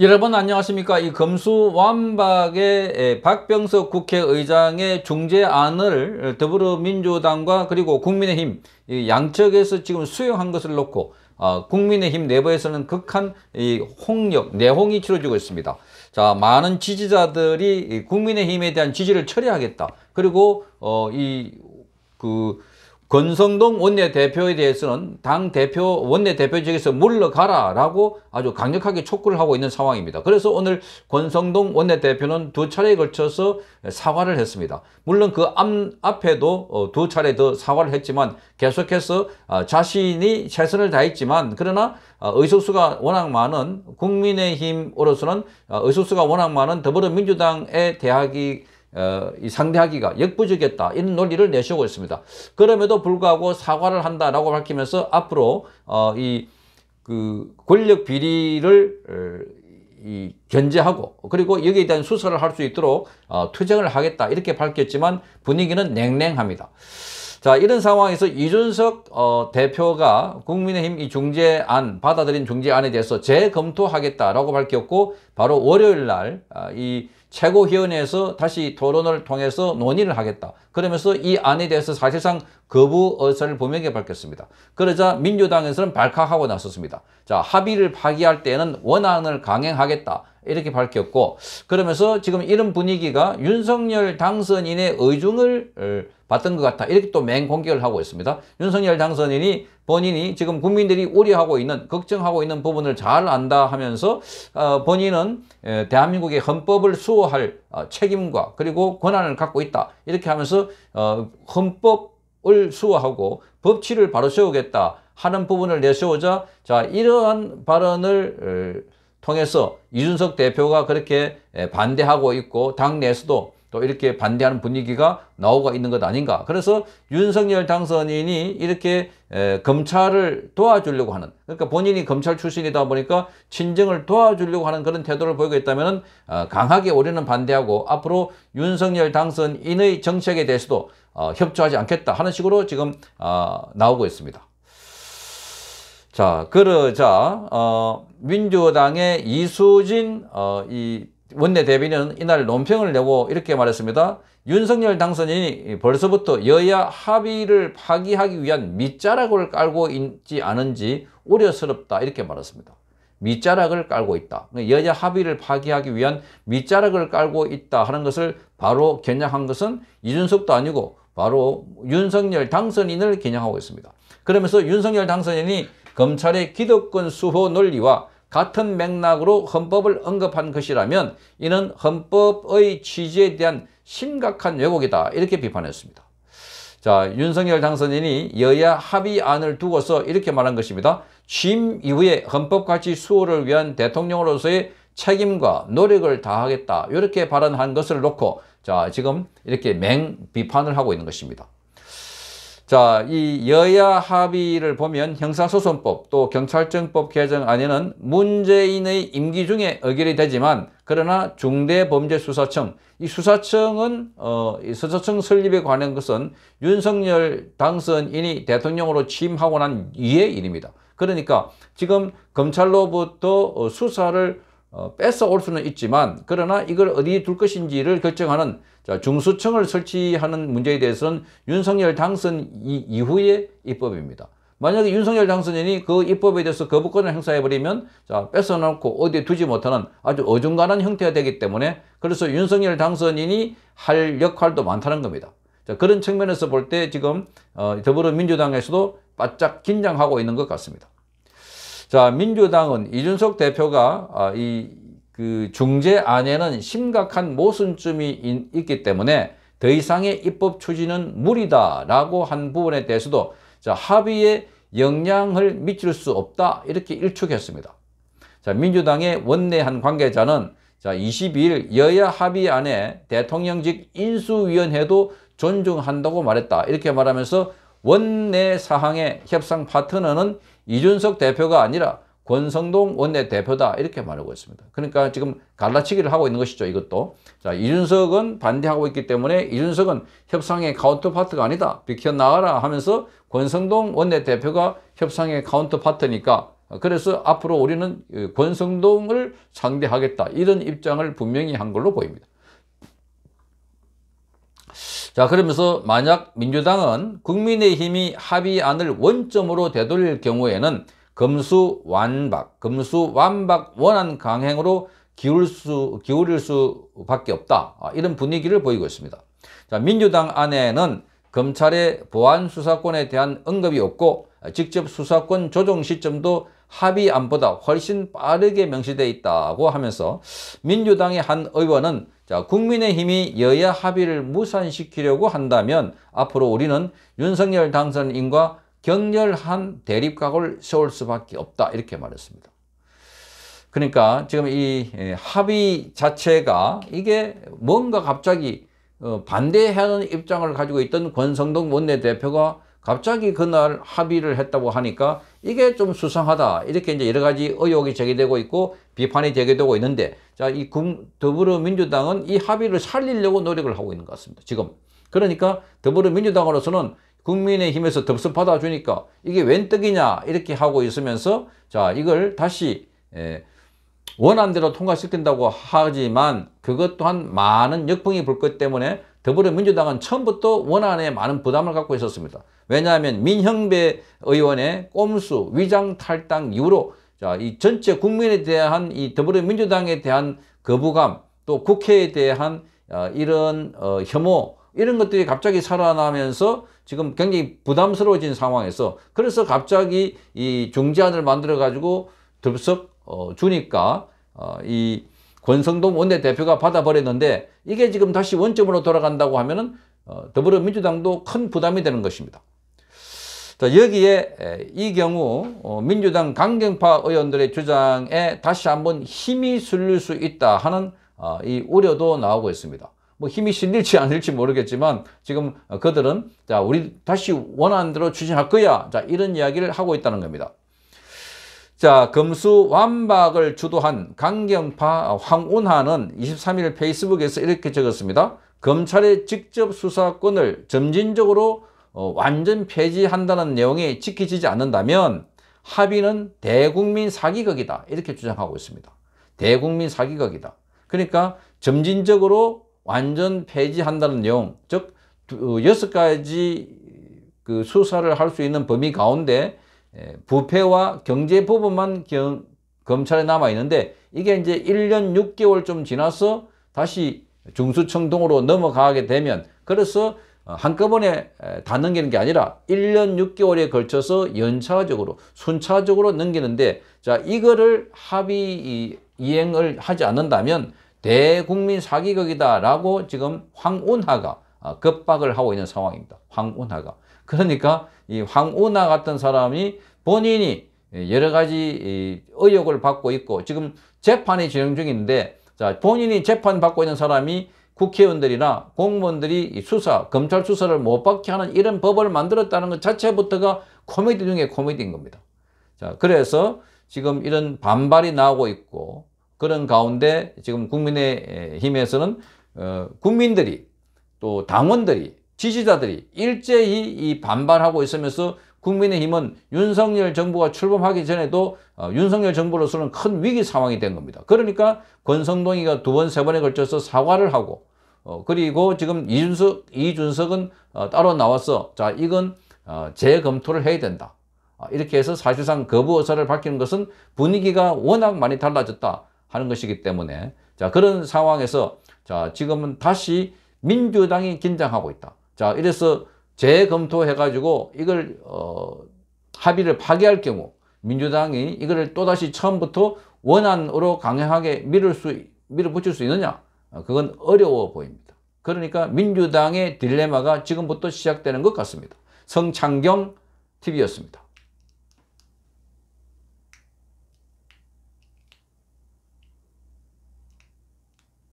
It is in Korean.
여러분 안녕하십니까 이검수완박의 박병석 국회의장의 중재안을 더불어민주당과 그리고 국민의힘 양측에서 지금 수용한 것을 놓고 어, 국민의힘 내부에서는 극한 홍역 내홍이 치러지고 있습니다 자 많은 지지자들이 국민의힘에 대한 지지를 철회하겠다 그리고 어 이그 권성동 원내대표에 대해서는 당 대표 원내대표직에서 물러가라 라고 아주 강력하게 촉구를 하고 있는 상황입니다. 그래서 오늘 권성동 원내대표는 두 차례에 걸쳐서 사과를 했습니다. 물론 그 앞에도 어, 두 차례 더 사과를 했지만 계속해서 아, 자신이 최선을 다했지만 그러나 아, 의석수가 워낙 많은 국민의힘으로서는 아, 의석수가 워낙 많은 더불어민주당의 대학이 어, 이 상대하기가 역부족했다 이런 논리를 내세우고 있습니다. 그럼에도 불구하고 사과를 한다라고 밝히면서 앞으로 어, 이그 권력 비리를 어, 이 견제하고 그리고 여기에 대한 수사를 할 수 있도록 어, 투쟁을 하겠다 이렇게 밝혔지만 분위기는 냉랭합니다. 자 이런 상황에서 이준석 어, 대표가 국민의힘 이 중재안 받아들인 중재안에 대해서 재검토하겠다라고 밝혔고 바로 월요일 날이 아, 어, 최고위원회에서 다시 토론을 통해서 논의를 하겠다. 그러면서 이 안에 대해서 사실상 거부 의사를 분명히 밝혔습니다. 그러자 민주당에서는 발칵하고 나섰습니다. 자 합의를 파기할 때는 에 원안을 강행하겠다 이렇게 밝혔고 그러면서 지금 이런 분위기가 윤석열 당선인의 의중을 어, 받던 것 같다 이렇게 또 맹공격을 하고 있습니다. 윤석열 당선인이 본인이 지금 국민들이 우려하고 있는 걱정하고 있는 부분을 잘 안다 하면서 어, 본인은 대한민국의 헌법을 수호할 어, 책임과 그리고 권한을 갖고 있다 이렇게 하면서 어, 헌법 을 수호하고 법치를 바로 세우겠다 하는 부분을 내세우자 자 이러한 발언을 어, 통해서 이준석 대표가 그렇게 반대하고 있고 당내에서도 또 이렇게 반대하는 분위기가 나오고 있는 것 아닌가. 그래서 윤석열 당선인이 이렇게 에, 검찰을 도와주려고 하는 그러니까 본인이 검찰 출신이다 보니까 친정을 도와주려고 하는 그런 태도를 보이고 있다면 어, 강하게 우리는 반대하고 앞으로 윤석열 당선인의 정책에 대해서도 어, 협조하지 않겠다 하는 식으로 지금 어, 나오고 있습니다. 자, 그러자 어, 민주당의 이수진 어, 이 원내 대변인은 이날 논평을 내고 이렇게 말했습니다. 윤석열 당선인이 벌써부터 여야 합의를 파기하기 위한 밑자락을 깔고 있지 않은지 우려스럽다 이렇게 말했습니다. 밑자락을 깔고 있다. 여야 합의를 파기하기 위한 밑자락을 깔고 있다 하는 것을 바로 겨냥한 것은 이준석도 아니고 바로 윤석열 당선인을 겨냥하고 있습니다. 그러면서 윤석열 당선인이 검찰의 기득권 수호 논리와 같은 맥락으로 헌법을 언급한 것이라면 이는 헌법의 취지에 대한 심각한 왜곡이다 이렇게 비판했습니다. 자 윤석열 당선인이 여야 합의안을 두고서 이렇게 말한 것입니다. 취임 이후에 헌법같이 수호를 위한 대통령으로서의 책임과 노력을 다하겠다 이렇게 발언한 것을 놓고 자 지금 이렇게 맹 비판을 하고 있는 것입니다. 자, 이 여야 합의를 보면 형사소송법 또 경찰청법 개정안에는 문재인의 임기 중에 의결이 되지만 그러나 중대범죄수사청, 이 수사청은 어, 이 수사청 설립에 관한 것은 윤석열 당선인이 대통령으로 취임하고 난 이후의 일입니다. 그러니까 지금 검찰로부터 어, 수사를 어, 뺏어올 수는 있지만 그러나 이걸 어디 에둘 것인지를 결정하는 자, 중수청을 설치하는 문제에 대해서는 윤석열 당선 이, 후의 입법입니다. 만약에 윤석열 당선인이 그 입법에 대해서 거부권을 행사해버리면 자, 뺏어놓고 어디에 두지 못하는 아주 어중간한 형태가 되기 때문에 그래서 윤석열 당선인이 할 역할도 많다는 겁니다. 자, 그런 측면에서 볼 때 지금 어, 더불어민주당에서도 바짝 긴장하고 있는 것 같습니다. 자, 민주당은 이준석 대표가 아, 이 그 중재 안에는 심각한 모순점이 있기 때문에 더 이상의 입법 추진은 무리다라고 한 부분에 대해서도 자, 합의에 영향을 미칠 수 없다 이렇게 일축했습니다. 자, 민주당의 원내한 관계자는 자, 22일 여야 합의안에 대통령직 인수위원회도 존중한다고 말했다. 이렇게 말하면서 원내 사항의 협상 파트너는 이준석 대표가 아니라 권성동 원내대표다 이렇게 말하고 있습니다. 그러니까 지금 갈라치기를 하고 있는 것이죠. 이것도. 자 이준석은 반대하고 있기 때문에 이준석은 협상의 카운터파트가 아니다. 비켜나가라 하면서 권성동 원내대표가 협상의 카운터파트니까 그래서 앞으로 우리는 권성동을 상대하겠다 이런 입장을 분명히 한 걸로 보입니다. 자 그러면서 만약 민주당은 국민의힘이 합의안을 원점으로 되돌릴 경우에는 금수 완박, 금수 완박 원안 강행으로 기울 수, 기울일 수밖에 없다. 아, 이런 분위기를 보이고 있습니다. 자, 민주당 안에는 검찰의 보안 수사권에 대한 언급이 없고 직접 수사권 조정 시점도 합의안보다 훨씬 빠르게 명시되어 있다고 하면서 민주당의 한 의원은 자, 국민의힘이 여야 합의를 무산시키려고 한다면 앞으로 우리는 윤석열 당선인과 격렬한 대립각을 세울 수밖에 없다 이렇게 말했습니다. 그러니까 지금 이 예, 합의 자체가 이게 뭔가 갑자기 어, 반대하는 입장을 가지고 있던 권성동 원내대표가 갑자기 그날 합의를 했다고 하니까 이게 좀 수상하다. 이렇게 이제 여러 가지 의혹이 제기되고 있고 비판이 제기되고 있는데 자, 이 더불어민주당은 이 합의를 살리려고 노력을 하고 있는 것 같습니다. 지금. 그러니까 더불어민주당으로서는 국민의힘에서 덥석 받아주니까 이게 웬 떡이냐 이렇게 하고 있으면서 자 이걸 다시 에, 예, 원안대로 통과시킨다고 하지만 그것 또한 많은 역풍이 불 것 때문에 더불어민주당은 처음부터 원안에 많은 부담을 갖고 있었습니다. 왜냐하면 민형배 의원의 꼼수, 위장 탈당 이후로 자, 이 전체 국민에 대한 이 더불어민주당에 대한 거부감 또 국회에 대한 어, 이런 어, 혐오 이런 것들이 갑자기 살아나면서 지금 굉장히 부담스러워진 상황에서 그래서 갑자기 이 중재안을 만들어 가지고 들썩 어, 주니까 어, 이 권성동 원내대표가 받아버렸는데 이게 지금 다시 원점으로 돌아간다고 하면은 어, 더불어민주당도 큰 부담이 되는 것입니다. 자, 여기에 이 경우 어, 민주당 강경파 의원들의 주장에 다시 한번 힘이 실릴 수 있다 하는 어, 이 우려도 나오고 있습니다. 뭐 힘이 실릴지 안 될지 모르겠지만 지금 그들은 자, 우리 다시 원안대로 추진할 거야. 자, 이런 이야기를 하고 있다는 겁니다. 자, 금수 완박을 주도한 강경파 황운하는 23일 페이스북에서 이렇게 적었습니다. 검찰의 직접 수사권을 점진적으로 어, 완전 폐지한다는 내용이 지켜지지 않는다면 합의는 대국민 사기극이다. 이렇게 주장하고 있습니다. 대국민 사기극이다. 그러니까 점진적으로 완전 폐지한다는 내용, 즉 어, 여섯 가지 그 수사를 할 수 있는 범위 가운데 예, 부패와 경제 부분만 경, 검찰에 남아 있는데 이게 이제 1년 6개월 좀 지나서 다시 중수청동으로 넘어가게 되면 그래서 한꺼번에 다 넘기는 게 아니라 1년 6개월에 걸쳐서 연차적으로 순차적으로 넘기는데 자 이거를 합의 이행을 하지 않는다면 대국민 사기극이다 라고 지금 황운하가 아, 급박을 하고 있는 상황입니다. 황운하가. 그러니까 이 황우나 같은 사람이 본인이 여러 가지 의혹을 받고 있고 지금 재판이 진행 중인데 자 본인이 재판 받고 있는 사람이 국회의원들이나 공무원들이 수사, 검찰 수사를 못 받게 하는 이런 법을 만들었다는 것 자체부터가 코미디 중에 코미디인 겁니다. 자, 그래서 지금 이런 반발이 나오고 있고 그런 가운데 지금 국민의힘에서는 어, 국민들이 또 당원들이 지지자들이 일제히 이 반발하고 있으면서 국민의힘은 윤석열 정부가 출범하기 전에도 어, 윤석열 정부로서는 큰 위기 상황이 된 겁니다. 그러니까 권성동이가 두 번, 세 번에 걸쳐서 사과를 하고 어, 그리고 지금 이준석, 이준석은 어, 따로 나와서 자 이건 어, 재검토를 해야 된다. 아, 이렇게 해서 사실상 거부 의사를 밝히는 것은 분위기가 워낙 많이 달라졌다 하는 것이기 때문에 자 그런 상황에서 자 지금은 다시 민주당이 긴장하고 있다. 자, 이래서 재검토해가지고 이걸 어, 합의를 파기할 경우 민주당이 이거를 또다시 처음부터 원안으로 강행하게 밀을 수, 밀어붙일 수 있느냐? 그건 어려워 보입니다. 그러니까 민주당의 딜레마가 지금부터 시작되는 것 같습니다. 성창경 TV였습니다.